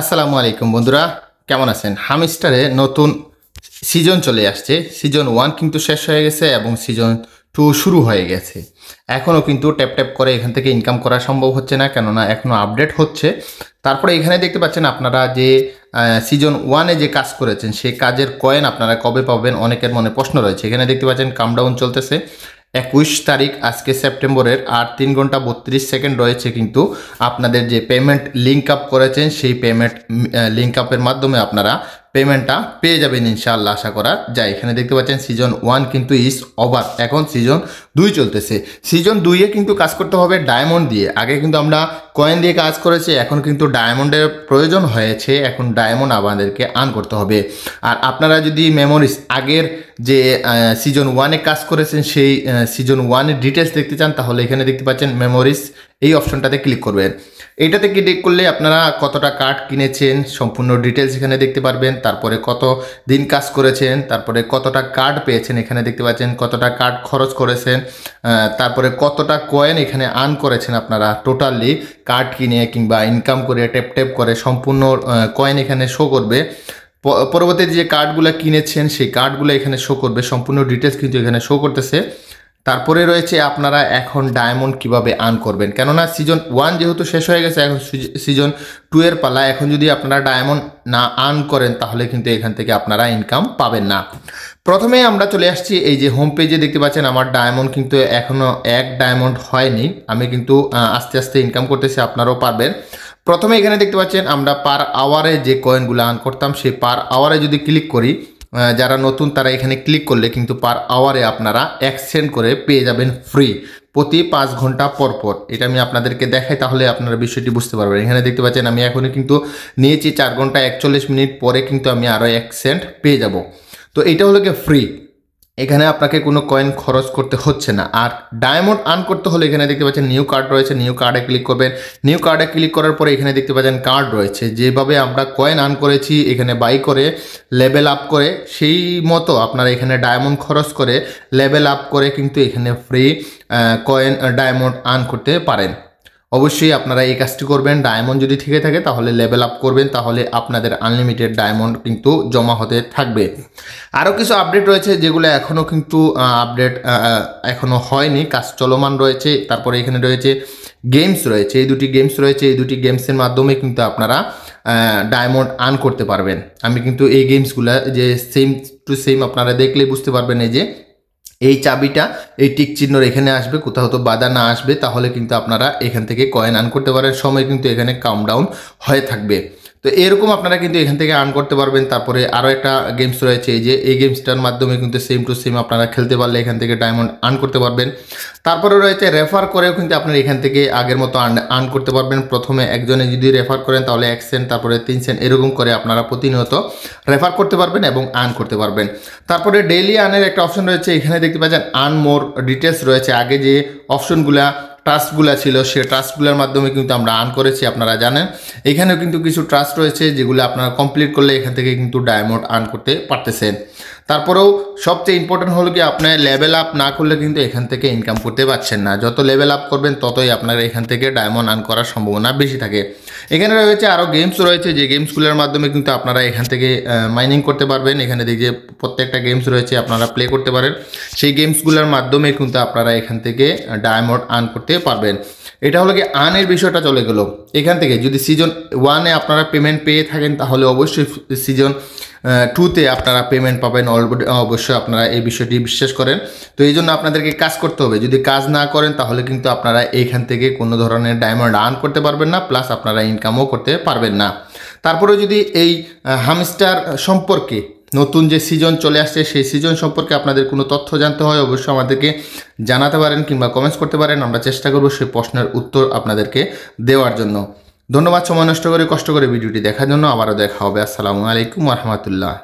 আসসালামু আলাইকুম বন্ধুরা কেমন আছেন হামিস্টারে নতুন সিজন চলে আসছে সিজন ওয়ান কিন্তু শেষ হয়ে গেছে এবং সিজন টু শুরু হয়ে গেছে এখনও কিন্তু ট্যাপ ট্যাপ করে এখান থেকে ইনকাম করা সম্ভব হচ্ছে না কেননা এখনও আপডেট হচ্ছে তারপরে এখানে দেখতে পাচ্ছেন আপনারা যে সিজন ওয়ানে যে কাজ করেছেন সেই কাজের কয়েন আপনারা কবে পাবেন অনেকের মনে প্রশ্ন রয়েছে এখানে দেখতে পাচ্ছেন কামডাউন চলতেছে একুশ তারিখ আজকে সেপ্টেম্বরের আর তিন ঘন্টা বত্রিশ সেকেন্ড রয়েছে কিন্তু আপনাদের যে পেমেন্ট লিঙ্ক আপ করেছেন সেই পেমেন্ট লিঙ্ক আপের মাধ্যমে আপনারা পেমেন্টটা পেয়ে যাবেন ইনশাআল্লাহ আশা করা যায় এখানে দেখতে পাচ্ছেন সিজন ওয়ান কিন্তু ইজ ওভার এখন সিজন দুই চলতেছে সিজন দুইয়ে কিন্তু কাজ করতে হবে ডায়মন্ড দিয়ে আগে কিন্তু আমরা কয়েন দিয়ে কাজ করেছি এখন কিন্তু ডায়মন্ডের প্রয়োজন হয়েছে এখন ডায়মন্ড আমাদেরকে আর্ন করতে হবে আর আপনারা যদি মেমোরিজ আগের যে সিজন ওয়ানে কাজ করেছেন সেই সিজন ওয়ানের ডিটেলস দেখতে চান তাহলে এখানে দেখতে পাচ্ছেন মেমোরিজ এই অপশনটাতে ক্লিক করবেন এইটাতে ক্লিক করলে আপনারা কতটা কার্ড কিনেছেন সম্পূর্ণ ডিটেলস এখানে দেখতে পারবেন তারপরে কত দিন কাজ করেছেন তারপরে কতটা কার্ড পেয়েছেন এখানে দেখতে পাচ্ছেন কতটা কার্ড খরচ করেছেন তারপরে কতটা কয়েন এখানে আর্ন করেছেন আপনারা টোটালি কার্ড কিনে কিংবা ইনকাম করে ট্যাপ ট্যাপ করে সম্পূর্ণ কয়েন এখানে শো করবে পরবর্তী যে কার্ডগুলো কিনেছেন সেই কার্ডগুলো এখানে শো করবে সম্পূর্ণ ডিটেলস কিন্তু এখানে শো করতেছে তারপরে রয়েছে আপনারা এখন ডায়মন্ড কিভাবে আর্ন করবেন কেননা সিজন ওয়ান যেহেতু শেষ হয়ে গেছে এখন সিজন টু এর পালা এখন যদি আপনারা ডায়মন্ড না আর্ন করেন তাহলে কিন্তু এখান থেকে আপনারা ইনকাম পাবেন না প্রথমে আমরা চলে আসছি এই যে হোম পেজে দেখতে পাচ্ছেন আমার ডায়মন্ড কিন্তু এখনও এক ডায়মন্ড হয়নি আমি কিন্তু আস্তে আস্তে ইনকাম করতেছি আপনারাও পারবেন প্রথমে এখানে দেখতে পাচ্ছেন আমরা পার আওয়ারে যে কয়েনগুলো আর্ন করতাম সেই পার আওয়ারে যদি ক্লিক করি যারা নতুন তারা এখানে ক্লিক করলে কিন্তু পার আওয়ারে আপনারা এক সেন্ট করে পেয়ে যাবেন ফ্রি প্রতি পাঁচ ঘন্টা পরপর এটা আমি আপনাদেরকে দেখাই তাহলে আপনারা বিষয়টি বুঝতে পারবেন এখানে দেখতে পাচ্ছেন আমি এখনই কিন্তু নিয়েছি চার ঘন্টা একচল্লিশ মিনিট পরে কিন্তু আমি আরও এক সেন্ট পেয়ে যাব তো এটা হলো কি ফ্রি এখানে আপনাকে কোনো কয়েন খরচ করতে হচ্ছে না আর ডায়মন্ড আর্ন করতে হলে এখানে দেখতে পাচ্ছেন নিউ কার্ড রয়েছে নিউ কার্ডে ক্লিক করবেন নিউ কার্ডে ক্লিক করার পরে এখানে দেখতে পাচ্ছেন কার্ড রয়েছে যেভাবে আমরা কয়েন আর্ন করেছি এখানে বাই করে লেভেল আপ করে সেই মতো আপনারা এখানে ডায়মন্ড খরচ করে লেভেল আপ করে কিন্তু এখানে ফ্রি কয়েন ডায়মন্ড আর্ন করতে পারেন অবশ্যই আপনারা এই কাজটি করবেন ডায়মন্ড যদি থেকে থাকে তাহলে লেভেল আপ করবেন তাহলে আপনাদের আনলিমিটেড ডায়মন্ড কিন্তু জমা হতে থাকবে আরও কিছু আপডেট রয়েছে যেগুলো এখনও কিন্তু আপডেট এখনও হয়নি কাজ চলমান রয়েছে তারপরে এখানে রয়েছে গেমস রয়েছে এই দুটি গেমস রয়েছে এই দুটি গেমসের মাধ্যমে কিন্তু আপনারা ডায়মন্ড আর্ন করতে পারবেন আমি কিন্তু এই গেমসগুলো যে সেম টু সেম আপনারা দেখলে বুঝতে পারবেন এই যে এই চাবিটা এই টিক চিহ্নর এখানে আসবে কোথাও তো বাধা না আসবে তাহলে কিন্তু আপনারা এখান থেকে কয়েন আন করতে পারার সময় কিন্তু এখানে কাউন্ট ডাউন হয়ে থাকবে তো এরকম আপনারা কিন্তু এখান থেকে আর্ন করতে পারবেন তারপরে আরও একটা গেমস রয়েছে এই যে এই গেমসটার মাধ্যমে কিন্তু সেম টু সেম আপনারা খেলতে পারলে এখান থেকে ডায়মন্ড আর্ন করতে পারবেন তারপরে রয়েছে রেফার করেও কিন্তু আপনারা এখান থেকে আগের মতো আর্ন আর্ন করতে পারবেন প্রথমে একজনে যদি রেফার করেন তাহলে এক সেন্ট তারপরে তিন সেন্ট এরকম করে আপনারা প্রতিনিয়ত রেফার করতে পারবেন এবং আর্ন করতে পারবেন তারপরে ডেইলি আর্নের একটা অপশন রয়েছে এখানে দেখতে পাচ্ছেন আর্ন মোর ডিটেলস রয়েছে আগে যে অপশনগুলা ট্রাস্টগুলো ছিল সে ট্রাস্টগুলোর মাধ্যমে কিন্তু আমরা আর্ন করেছি আপনারা জানেন এখানেও কিন্তু কিছু ট্রাস্ট রয়েছে যেগুলো আপনারা কমপ্লিট করলে এখান থেকে কিন্তু ডায়মন্ড আর্ন করতে পারতেছেন তারপরেও সবচেয়ে ইম্পর্টেন্ট হলো কি আপনার লেভেল আপ না করলে কিন্তু এখান থেকে ইনকাম করতে পারছেন না যত লেভেল আপ করবেন ততই আপনার এখান থেকে ডায়মন্ড আর্ন করার সম্ভাবনা বেশি থাকে এখানে রয়েছে আরও গেমস রয়েছে যে গেমসগুলোর মাধ্যমে কিন্তু আপনারা এখান থেকে মাইনিং করতে পারবেন এখানে দেখি প্রত্যেকটা গেমস রয়েছে আপনারা প্লে করতে পারেন সেই গেমসগুলোর মাধ্যমে কিন্তু আপনারা এখান থেকে ডায়মন্ড আর্ন করতে করতে পারবেন এটা হলো কি আর্নের বিষয়টা চলে গেল এখান থেকে যদি সিজন ওয়ানে আপনারা পেমেন্ট পেয়ে থাকেন তাহলে অবশ্যই সিজন টুতে আপনারা পেমেন্ট পাবেন অলরেডি অবশ্যই আপনারা এই বিষয়টি বিশ্বাস করেন তো এই জন্য আপনাদেরকে কাজ করতে হবে যদি কাজ না করেন তাহলে কিন্তু আপনারা এইখান থেকে কোনো ধরনের ডায়মন্ড আর্ন করতে পারবেন না প্লাস আপনারা ইনকামও করতে পারবেন না তারপরে যদি এই হামস্টার সম্পর্কে নতুন যে সিজন চলে আসছে সেই সিজন সম্পর্কে আপনাদের কোনো তথ্য জানতে হয় অবশ্যই আমাদেরকে জানাতে পারেন কিংবা কমেন্টস করতে পারেন আমরা চেষ্টা করব সেই প্রশ্নের উত্তর আপনাদেরকে দেওয়ার জন্য ধন্যবাদ সময় নষ্ট করে কষ্ট করে ভিডিওটি দেখার জন্য আবারও দেখা হবে আসসালামু আলাইকুম রহমতুল্লাহ